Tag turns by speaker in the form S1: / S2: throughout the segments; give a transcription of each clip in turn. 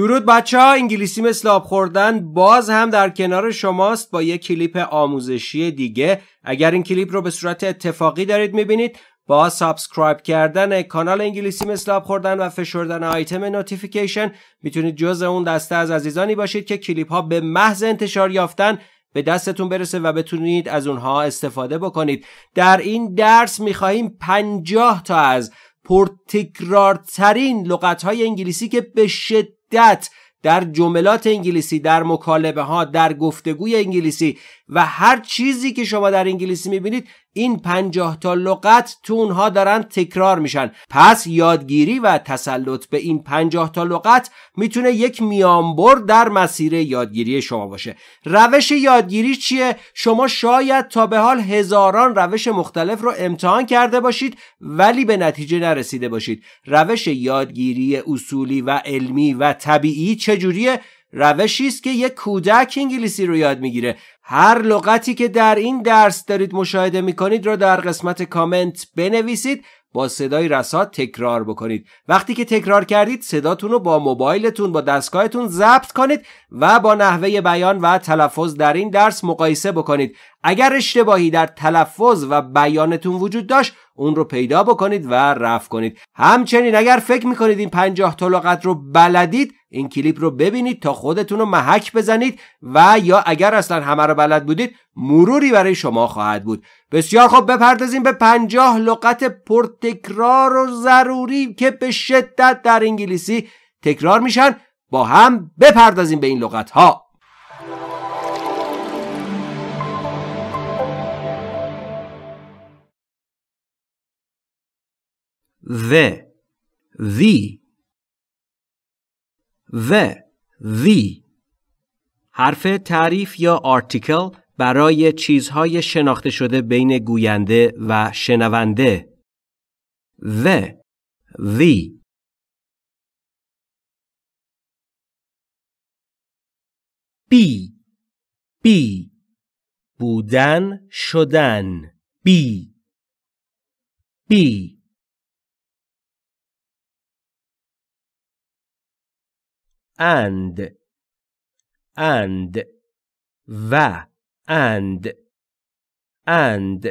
S1: درود بچه ها انگلیسی مثل آب خوردن باز هم در کنار شماست با یک کلیپ آموزشی دیگه اگر این کلیپ رو به صورت اتفاقی دارید میبینید با سابسکرایب کردن کانال انگلیسی مثل آب خوردن و فشردن آیتم نوتیفیکیشن میتونید جز اون دسته از عزیزانی باشید که کلیپ ها به محض انتشار یافتن به دستتون برسه و بتونید از اونها استفاده بکنید در این درس میخواهیم پنجاه تا از پرتکرارترین لغت های انگلیسی که به در جملات انگلیسی در مکالمه ها در گفتگوی انگلیسی و هر چیزی که شما در انگلیسی میبینید این پنجاه تا لغت تو اونها دارن تکرار میشن پس یادگیری و تسلط به این پنجاه تا لغت میتونه یک میانبر در مسیر یادگیری شما باشه روش یادگیری چیه شما شاید تا به حال هزاران روش مختلف رو امتحان کرده باشید ولی به نتیجه نرسیده باشید روش یادگیری اصولی و علمی و طبیعی چجوریه روشی است که یک کودک انگلیسی رو یاد میگیره هر لغتی که در این درس دارید مشاهده میکنید را در قسمت کامنت بنویسید با صدای رسات تکرار بکنید وقتی که تکرار کردید صداتون رو با موبایلتون با دستگاهتون ضبط کنید و با نحوه بیان و تلفظ در این درس مقایسه بکنید اگر اشتباهی در تلفظ و بیانتون وجود داشت اون رو پیدا بکنید و رفع کنید همچنین اگر فکر میکنید این پنجاه تا لغت رو بلدید این کلیپ رو ببینید تا خودتون رو محک بزنید و یا اگر اصلا همه رو بلد بودید مروری برای شما خواهد بود بسیار خوب بپردازیم به پنجاه لغت پرتکرار و ضروری که به شدت در انگلیسی تکرار میشن با هم بپردازیم به این لغت ها
S2: the the و the حرف تعریف یا آرتیکل
S1: برای چیزهای شناخته شده بین گوینده و شنونده
S2: و the بی بی بودن شدن بی بی and and و and and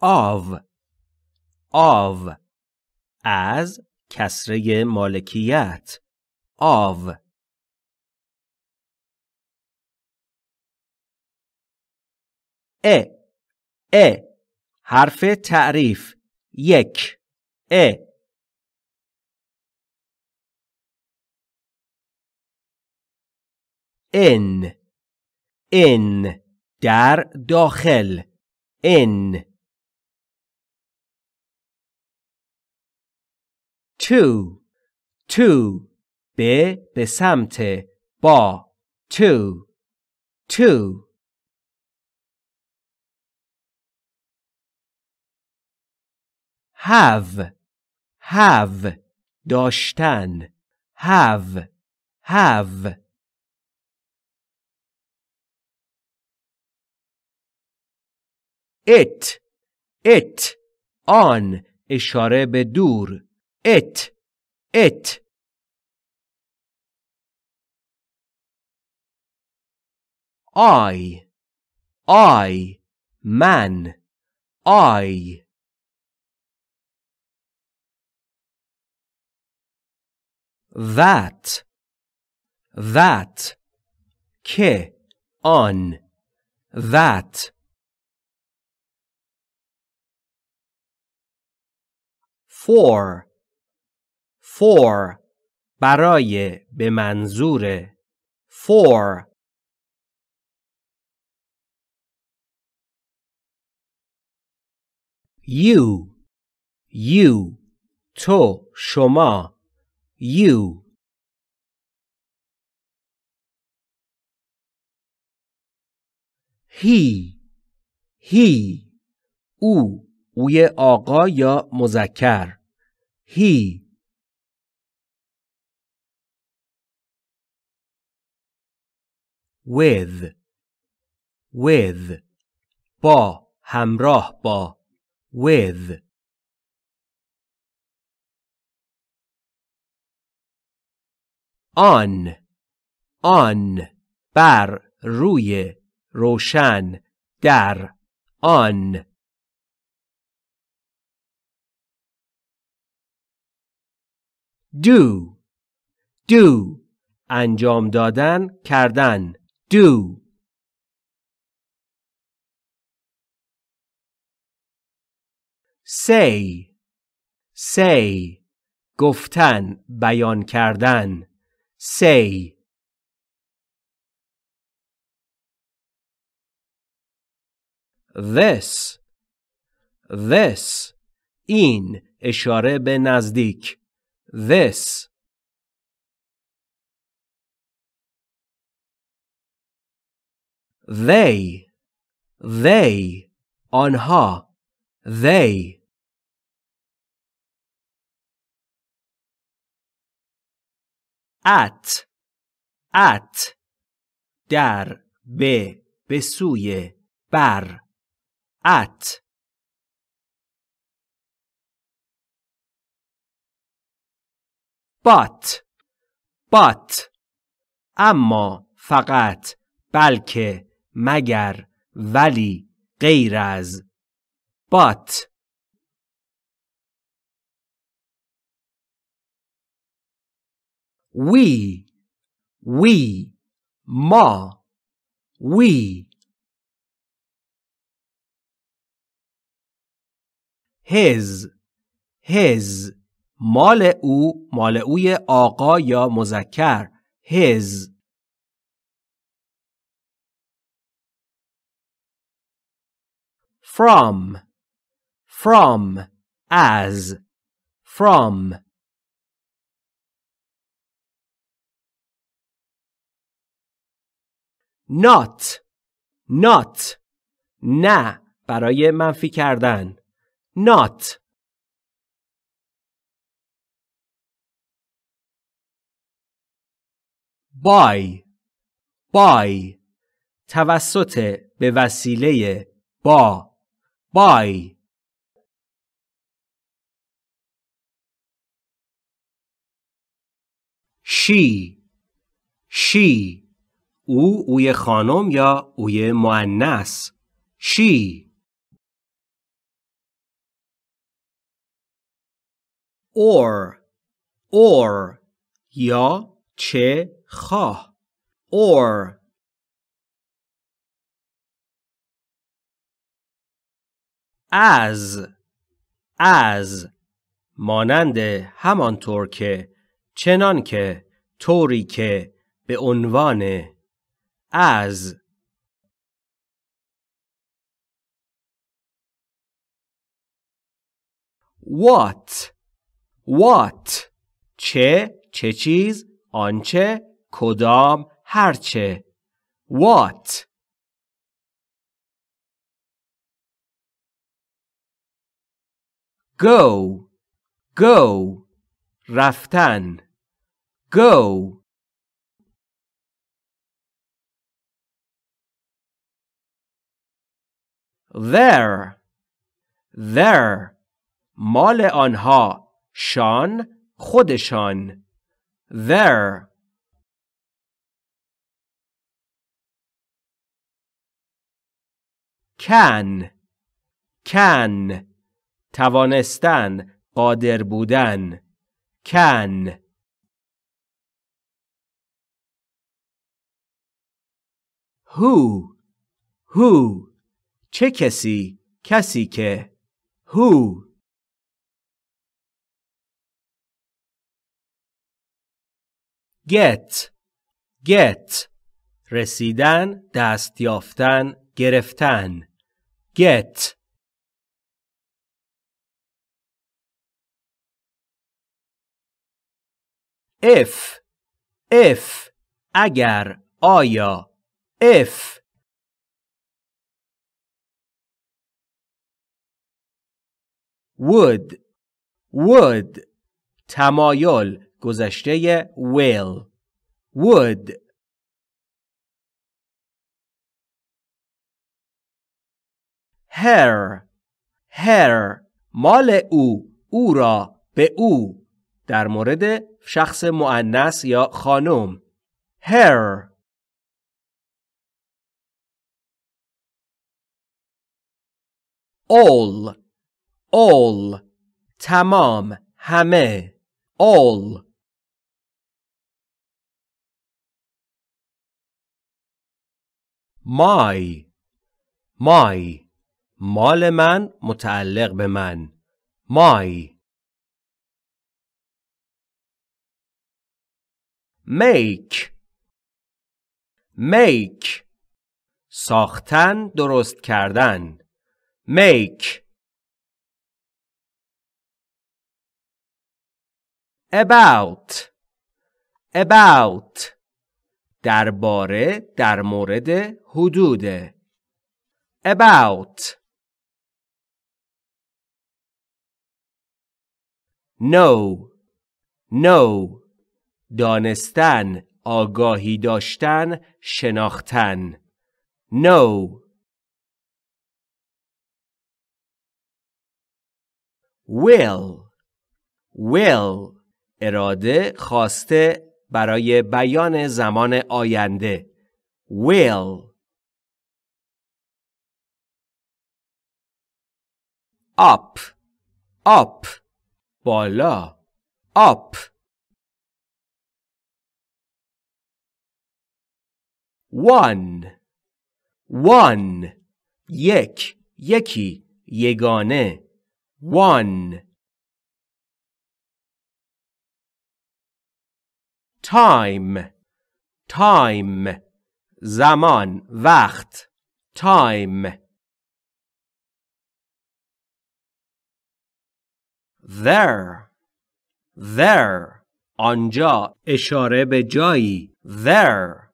S2: of of از کسره مالکیت of ا e, ا e, حرف تعریف یک E. N. N. in in در داخل in to to به به سمت با to to have have داشتن have have it it on اشاره به دور it it I I man I that that ke on that for for برای به منظور for you you تو شما you he he او اوی آقا یا مذکر he with with با همراه با with آن آن بر روی روشن در آن دو دو انجام دادن کردن دو say say گفتن بیان کردن say this this این اشاره به نزدیک this they they آنها they ات at در به به سوی بر ات but بات اما فقط بلکه مگر ولی غیر از بات we we ما we his his مال او مال اوی آقا یا مذکر his from from as from not not نه برای منفی کردن not by by توسط به وسیله با by she she او اوی خانم یا اوی معنیس شی اور اور یا چه خواه اور از از
S1: مانند همانطور که چنان که طوری که
S2: به عنوان از what what چه چه چیز آنچه کدام هرچه what go go رفتن go Their Their مال آنها شان خودشان Their can can توانستن قادر بودن can who who چه کسی کسی که هو get get رسیدن دست یافتن گرفتن get if if اگر آیا if would would تمایل گذشته will would her her مال او او را به او در مورد شخص مؤنث یا خانم her all all تمام همه all my my مال من متعلق به من my make make ساختن درست کردن make about about درباره در مورد حدود about No، No، دانستن آگاهی داشتن شناختن No، Will، will will اراده خواسته برای بیان زمان آینده will up up بالا up one one یک یکی یگانه one time time زمان وقت time there there آنجا اشاره به جایی there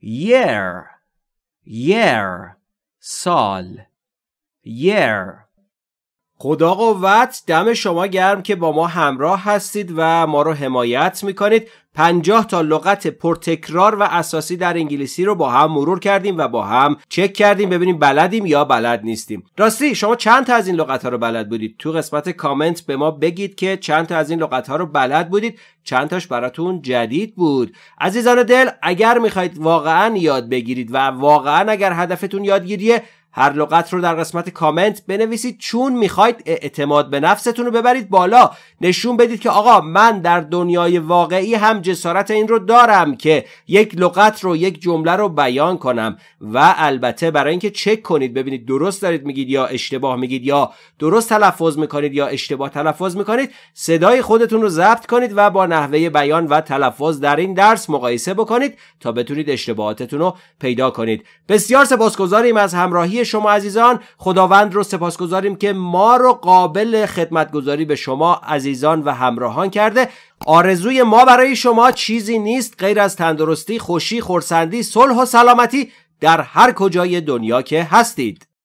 S2: year year سال
S1: year خدا قوت دم شما گرم که با ما همراه هستید و ما رو حمایت میکنید پنجاه تا لغت پرتکرار و اساسی در انگلیسی رو با هم مرور کردیم و با هم چک کردیم ببینیم بلدیم یا بلد نیستیم راستی شما چند تا از این لغت ها رو بلد بودید تو قسمت کامنت به ما بگید که چند تا از این لغت ها رو بلد بودید چند تاش براتون جدید بود عزیزان دل اگر میخواید واقعا یاد بگیرید و واقعا اگر هدفتون یادگیریه هر لغت رو در قسمت کامنت بنویسید چون میخواید اعتماد به نفستون رو ببرید بالا نشون بدید که آقا من در دنیای واقعی هم جسارت این رو دارم که یک لغت رو یک جمله رو بیان کنم و البته برای اینکه چک کنید ببینید درست دارید میگید یا اشتباه میگید یا درست تلفظ میکنید یا اشتباه تلفظ میکنید صدای خودتون رو ضبط کنید و با نحوه بیان و تلفظ در این درس مقایسه بکنید تا بتونید اشتباهاتتون رو پیدا کنید بسیار سپاسگزاریم از همراهی شما عزیزان خداوند رو سپاسگزاریم که ما رو قابل خدمتگذاری به شما عزیزان و همراهان کرده آرزوی ما برای شما چیزی نیست غیر از تندرستی، خوشی، خورسندی، صلح و سلامتی در هر کجای دنیا که هستید